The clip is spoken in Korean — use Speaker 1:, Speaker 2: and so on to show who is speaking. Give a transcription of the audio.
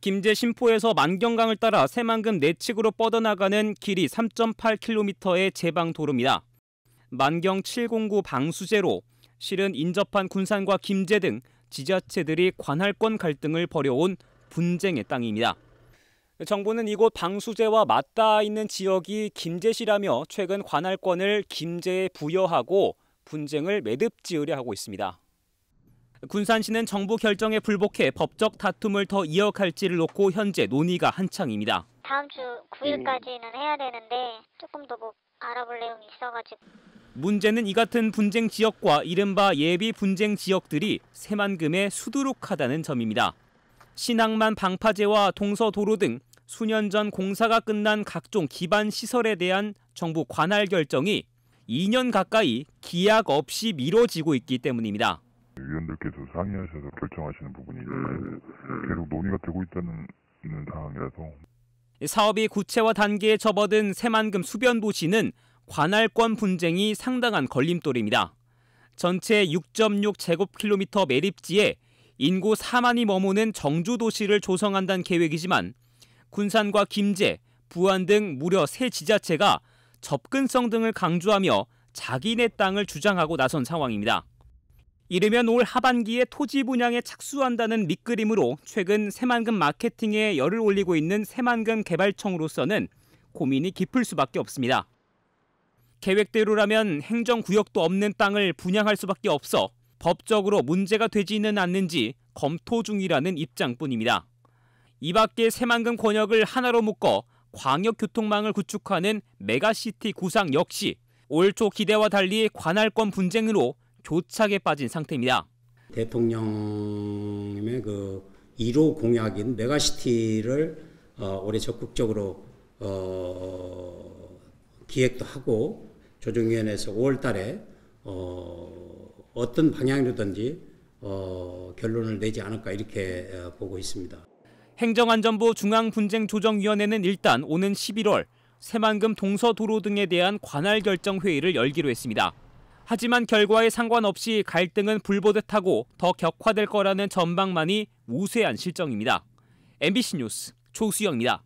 Speaker 1: 김제 심포에서 만경강을 따라 새만금 내측으로 뻗어나가는 길이 3.8km의 제방도로입니다. 만경 709 방수제로 실은 인접한 군산과 김제 등 지자체들이 관할권 갈등을 벌여온 분쟁의 땅입니다. 정부는 이곳 방수제와 맞닿아 있는 지역이 김제시라며 최근 관할권을 김제에 부여하고 분쟁을 매듭지으려 하고 있습니다. 군산시는 정부 결정에 불복해 법적 다툼을 더 이어갈지를 놓고 현재 논의가 한창입니다.
Speaker 2: 다음 주 9일까지는 해야 되는데 조금 더뭐 알아볼 내용이 있어가지고.
Speaker 1: 문제는 이 같은 분쟁 지역과 이른바 예비 분쟁 지역들이 새만금에 수두룩하다는 점입니다. 신항만 방파제와 동서도로 등 수년 전 공사가 끝난 각종 기반 시설에 대한 정부 관할 결정이 2년 가까이 기약 없이 미뤄지고 있기 때문입니다. 위원들께서 상의하셔서 결정하시는 부분이니까 음, 음. 계속 논의가 되고 있다는 상황이라서 사업이 구체화 단계에 접어든 새만금 수변도시는 관할권 분쟁이 상당한 걸림돌입니다. 전체 6.6 제곱킬로미터 매립지에 인구 4만이 머무는 정주도시를 조성한다는 계획이지만 군산과 김제, 부안 등 무려 세 지자체가 접근성 등을 강조하며 자기네 땅을 주장하고 나선 상황입니다. 이르면 올 하반기에 토지 분양에 착수한다는 밑그림으로 최근 새만금 마케팅에 열을 올리고 있는 새만금 개발청으로서는 고민이 깊을 수밖에 없습니다. 계획대로라면 행정구역도 없는 땅을 분양할 수밖에 없어 법적으로 문제가 되지는 않는지 검토 중이라는 입장뿐입니다. 이 밖에 새만금 권역을 하나로 묶어 광역교통망을 구축하는 메가시티 구상 역시 올초 기대와 달리 관할권 분쟁으로 조착에 빠진 상태입니다.
Speaker 2: 대통령의 그 1호 공약인 메가시티를 어, 올해 적극적으로 어, 기획도 하고 조정위원회에서 5월달에 어, 어떤 방향으로든지 어, 결론을 내지 않을까 이렇게 어, 보고 있습니다.
Speaker 1: 행정안전부 중앙분쟁조정위원회는 일단 오는 11월 새만금 동서도로 등에 대한 관할 결정 회의를 열기로 했습니다. 하지만 결과에 상관없이 갈등은 불보듯하고 더 격화될 거라는 전망만이 우세한 실정입니다. MBC 뉴스 조수영입니다.